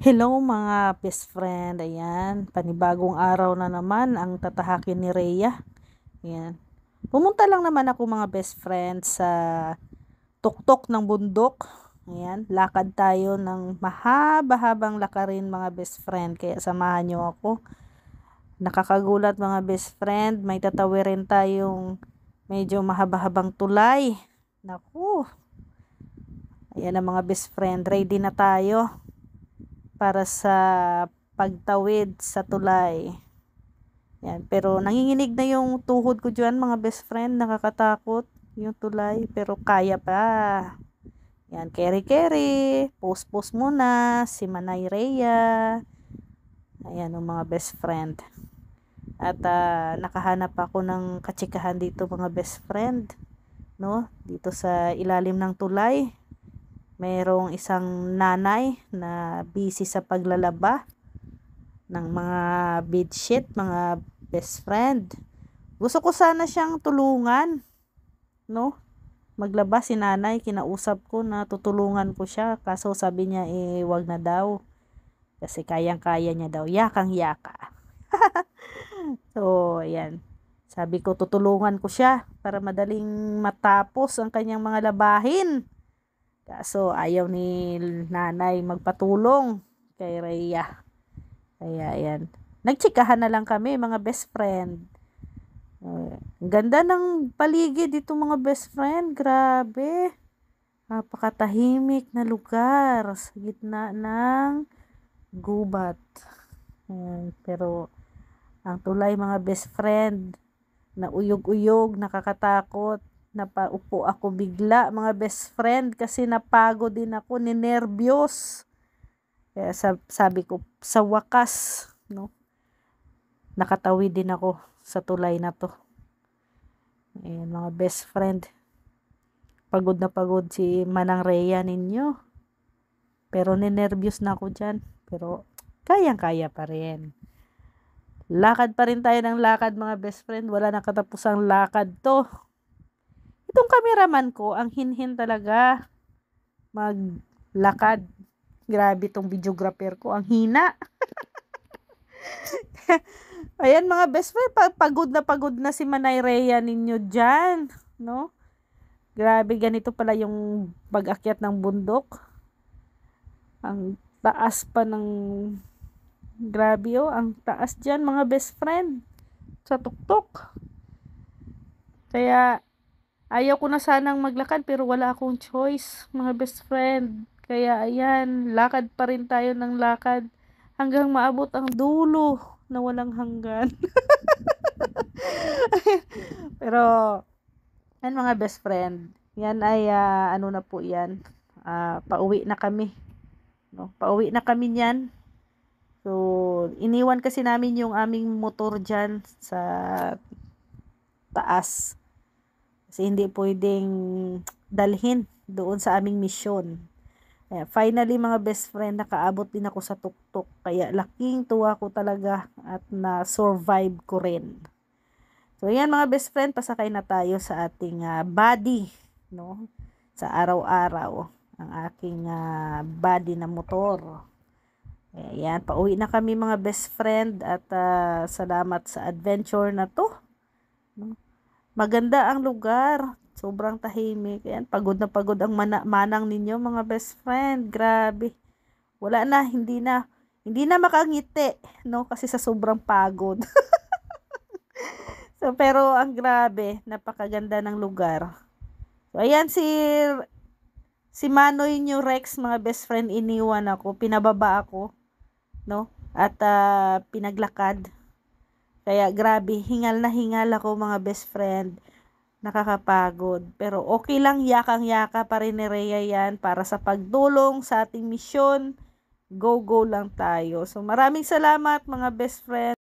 Hello mga best friend, ayan, panibagong araw na naman ang tatahakin ni Rhea. Ayan. Pumunta lang naman ako mga best friend sa tuktok ng bundok. Ayan, lakad tayo ng mahaba-habang lakarin mga best friend, kaya samahan nyo ako. Nakakagulat mga best friend, may tatawirin tayong medyo mahaba-habang tulay. Naku, ayan ang mga best friend, ready na tayo para sa pagtawid sa tulay. Yan. Pero nanginginig na yung tuhod ko dyan mga best friend. Nakakatakot yung tulay. Pero kaya pa. Yan. Keri-keri. Post-post muna. Si Manay Rhea. Ayan yung mga best friend. At uh, nakahanap ako ng katsikahan dito mga best friend. No? Dito sa ilalim ng tulay. Mayroong isang nanay na busy sa paglalaba ng mga bedsheet, mga best friend. Gusto ko sana siyang tulungan, no? Maglaba si nanay, kinausap ko na tutulungan ko siya. Kaso sabi niya, eh, wag na daw. Kasi kayang-kaya niya daw. Yakang-yaka. so, ayan. Sabi ko, tutulungan ko siya para madaling matapos ang kanyang mga labahin. Kaso ayaw ni nanay magpatulong kay Rhea. Kaya ayan. Nagchikahan na lang kami mga best friend. Ang ganda ng paligid dito mga best friend. Grabe. Napakatahimik na lugar sa gitna ng gubat. Pero ang tulay mga best friend na uyog-uyog, nakakatakot napaupo ako bigla mga best friend kasi napago din ako ni nervyos kaya sabi ko sa wakas no nakatawi din ako sa tulay na to Ayan, mga best friend pagod na pagod si Manang Rhea ninyo pero ninervyos na ako dyan pero kayang-kaya pa rin lakad pa rin tayo ng lakad mga best friend wala na katapusang lakad to Itong cameraman ko, ang hinhin talaga maglakad. Grabe itong videographer ko, ang hina. Ayan mga best friend, pagod na pagod na si Manay Rhea ninyo dyan. No? Grabe, ganito pala yung pag-akyat ng bundok. Ang taas pa ng... Grabe oh, ang taas dyan mga best friend. Sa tuktok. Kaya, Ayaw ko na sanang maglakad pero wala akong choice, mga best friend. Kaya ayan, lakad pa rin tayo ng lakad hanggang maabot ang dulo na walang hanggan. pero, yan mga best friend, yan ay uh, ano na po yan, uh, pauwi na kami. No, pauwi na kami niyan. So, iniwan kasi namin yung aming motor diyan sa taas. Kasi hindi pwedeng dalhin doon sa aming misyon. Ayan, eh, finally mga best friend, nakaabot din ako sa tuktok. Kaya laking tuwa ko talaga at na-survive ko rin. So ayan mga best friend, pasakay na tayo sa ating uh, body. No? Sa araw-araw, ang aking uh, body na motor. Ayan, pauwi na kami mga best friend at uh, salamat sa adventure na to. Maganda ang lugar. Sobrang tahimik. Ayan, pagod na pagod ang mana manang ninyo mga best friend. Grabe. Wala na, hindi na. Hindi na makangiti, no? Kasi sa sobrang pagod. so, pero ang grabe, napakaganda ng lugar. So, ayan si si Manoy New Rex, mga best friend, iniwan ako, pinababa ako, no? At uh, pinaglakad kaya grabe, hingal na hingal ako mga best friend. Nakakapagod. Pero okay lang, yakang-yaka pa rin ni Rhea yan para sa pagdulong sa ating misyon. Go-go lang tayo. So maraming salamat mga best friend.